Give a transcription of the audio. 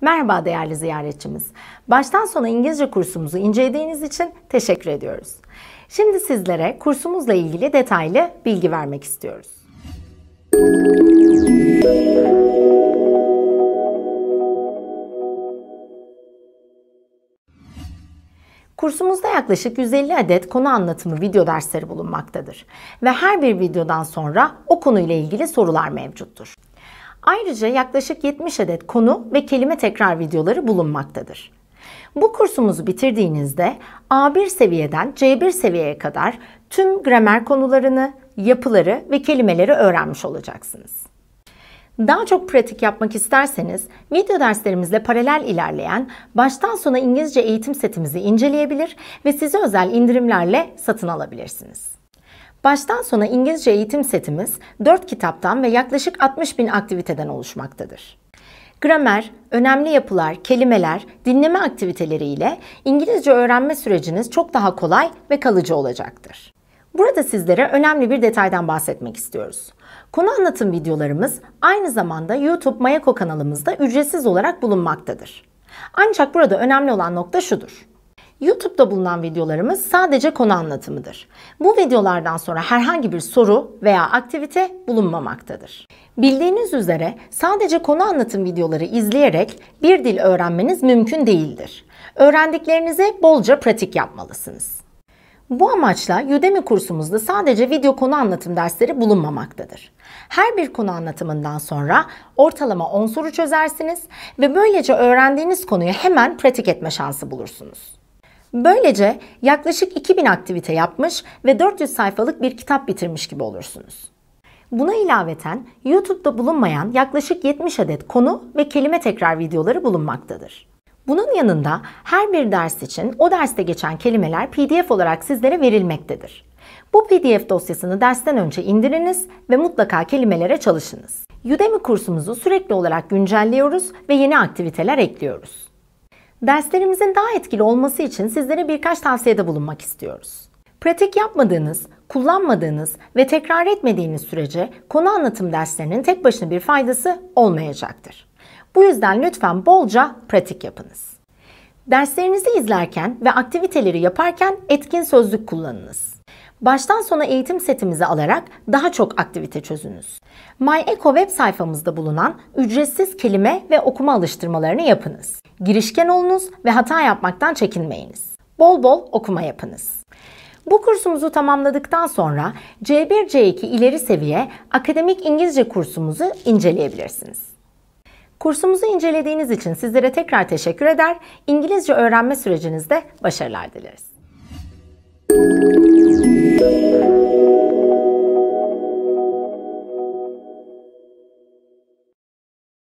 Merhaba değerli ziyaretçimiz. Baştan sona İngilizce kursumuzu incelediğiniz için teşekkür ediyoruz. Şimdi sizlere kursumuzla ilgili detaylı bilgi vermek istiyoruz. Kursumuzda yaklaşık 150 adet konu anlatımı video dersleri bulunmaktadır ve her bir videodan sonra o konuyla ilgili sorular mevcuttur. Ayrıca yaklaşık 70 adet konu ve kelime tekrar videoları bulunmaktadır. Bu kursumuzu bitirdiğinizde A1 seviyeden C1 seviyeye kadar tüm gramer konularını, yapıları ve kelimeleri öğrenmiş olacaksınız. Daha çok pratik yapmak isterseniz video derslerimizle paralel ilerleyen baştan sona İngilizce eğitim setimizi inceleyebilir ve size özel indirimlerle satın alabilirsiniz. Baştan sona İngilizce eğitim setimiz 4 kitaptan ve yaklaşık 60 bin aktiviteden oluşmaktadır. Gramer, önemli yapılar, kelimeler, dinleme aktiviteleriyle İngilizce öğrenme süreciniz çok daha kolay ve kalıcı olacaktır. Burada sizlere önemli bir detaydan bahsetmek istiyoruz. Konu anlatım videolarımız aynı zamanda YouTube Mayako kanalımızda ücretsiz olarak bulunmaktadır. Ancak burada önemli olan nokta şudur. YouTube'da bulunan videolarımız sadece konu anlatımıdır. Bu videolardan sonra herhangi bir soru veya aktivite bulunmamaktadır. Bildiğiniz üzere sadece konu anlatım videoları izleyerek bir dil öğrenmeniz mümkün değildir. Öğrendiklerinize bolca pratik yapmalısınız. Bu amaçla Udemy kursumuzda sadece video konu anlatım dersleri bulunmamaktadır. Her bir konu anlatımından sonra ortalama 10 soru çözersiniz ve böylece öğrendiğiniz konuyu hemen pratik etme şansı bulursunuz. Böylece yaklaşık 2000 aktivite yapmış ve 400 sayfalık bir kitap bitirmiş gibi olursunuz. Buna ilaveten YouTube'da bulunmayan yaklaşık 70 adet konu ve kelime tekrar videoları bulunmaktadır. Bunun yanında her bir ders için o derste geçen kelimeler PDF olarak sizlere verilmektedir. Bu PDF dosyasını dersten önce indiriniz ve mutlaka kelimelere çalışınız. Udemy kursumuzu sürekli olarak güncelliyoruz ve yeni aktiviteler ekliyoruz. Derslerimizin daha etkili olması için sizlere birkaç tavsiyede bulunmak istiyoruz. Pratik yapmadığınız, kullanmadığınız ve tekrar etmediğiniz sürece konu anlatım derslerinin tek başına bir faydası olmayacaktır. Bu yüzden lütfen bolca pratik yapınız. Derslerinizi izlerken ve aktiviteleri yaparken etkin sözlük kullanınız. Baştan sona eğitim setimizi alarak daha çok aktivite çözünüz. MyEco web sayfamızda bulunan ücretsiz kelime ve okuma alıştırmalarını yapınız girişken olunuz ve hata yapmaktan çekinmeyiniz. Bol bol okuma yapınız. Bu kursumuzu tamamladıktan sonra C1-C2 ileri seviye akademik İngilizce kursumuzu inceleyebilirsiniz. Kursumuzu incelediğiniz için sizlere tekrar teşekkür eder, İngilizce öğrenme sürecinizde başarılar dileriz.